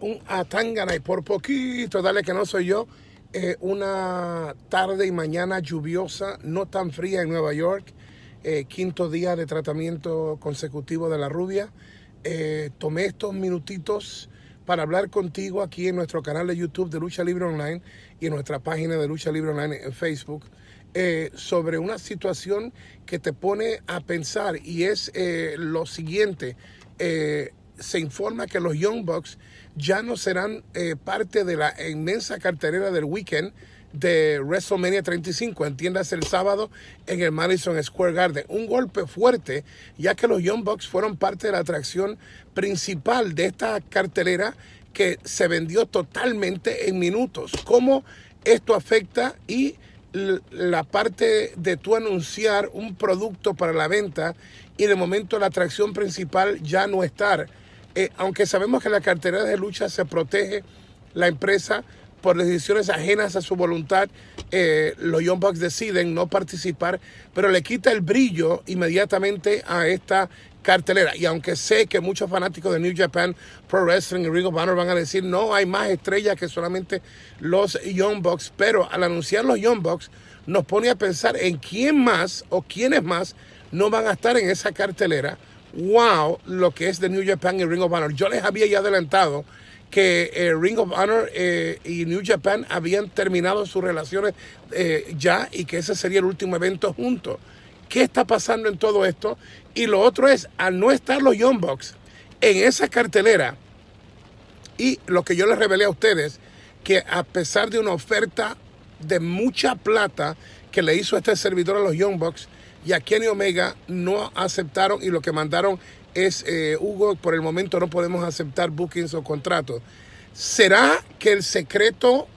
un atangana por poquito, dale que no soy yo, eh, una tarde y mañana lluviosa, no tan fría en Nueva York, eh, quinto día de tratamiento consecutivo de la rubia. Eh, tomé estos minutitos para hablar contigo aquí en nuestro canal de YouTube de Lucha Libre Online y en nuestra página de Lucha Libre Online en Facebook sobre una situación que te pone a pensar y es lo siguiente se informa que los Young Bucks ya no serán eh, parte de la inmensa cartelera del weekend de WrestleMania 35, entiéndase el sábado en el Madison Square Garden. Un golpe fuerte, ya que los Young Bucks fueron parte de la atracción principal de esta cartelera que se vendió totalmente en minutos. ¿Cómo esto afecta y la parte de tú anunciar un producto para la venta y de momento la atracción principal ya no estar? Eh, aunque sabemos que la cartelera de lucha se protege la empresa por decisiones ajenas a su voluntad, eh, los Young Bucks deciden no participar, pero le quita el brillo inmediatamente a esta cartelera. Y aunque sé que muchos fanáticos de New Japan Pro Wrestling y Ring of Honor van a decir no hay más estrellas que solamente los Young Bucks, pero al anunciar los Young Bucks nos pone a pensar en quién más o quiénes más no van a estar en esa cartelera wow lo que es de New Japan y Ring of Honor. Yo les había ya adelantado que eh, Ring of Honor eh, y New Japan habían terminado sus relaciones eh, ya y que ese sería el último evento juntos. ¿Qué está pasando en todo esto? Y lo otro es, al no estar los Young Bucks en esa cartelera, y lo que yo les revelé a ustedes, que a pesar de una oferta de mucha plata, que le hizo este servidor a los Young Bucks y a Kenny Omega no aceptaron y lo que mandaron es, eh, Hugo, por el momento no podemos aceptar bookings o contratos. ¿Será que el secreto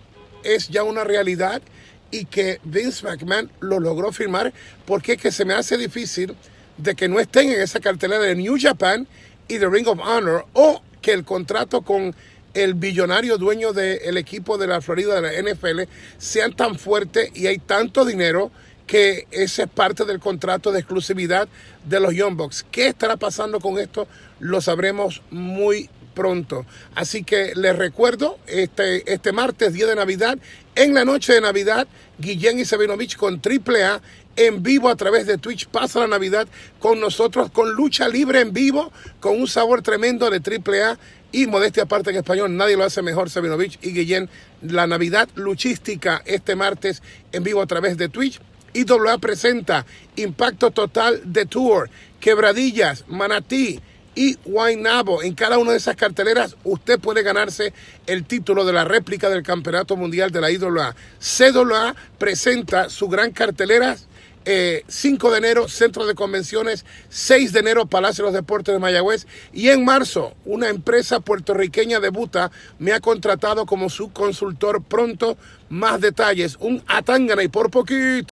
es ya una realidad y que Vince McMahon lo logró firmar? Porque es que se me hace difícil de que no estén en esa cartelera de New Japan y de Ring of Honor o que el contrato con el billonario dueño del equipo de la Florida de la NFL sean tan fuertes y hay tanto dinero que ese es parte del contrato de exclusividad de los Young Bucks. ¿Qué estará pasando con esto? Lo sabremos muy pronto. Así que les recuerdo, este, este martes, día de Navidad, en la noche de Navidad, Guillén y Sabinovich con Triple A en vivo a través de Twitch. Pasa la Navidad con nosotros, con lucha libre en vivo, con un sabor tremendo de AAA y modestia aparte en español. Nadie lo hace mejor, Sabinovich y Guillén. La Navidad luchística este martes en vivo a través de Twitch. IWA presenta Impacto Total de Tour, Quebradillas, Manatí y Guaynabo. En cada una de esas carteleras usted puede ganarse el título de la réplica del Campeonato Mundial de la IWA. CWA presenta su gran cartelera 5 eh, de enero, Centro de Convenciones, 6 de enero, Palacio de los Deportes de Mayagüez, y en marzo, una empresa puertorriqueña de Buta me ha contratado como su consultor pronto, más detalles, un atangana y por poquito.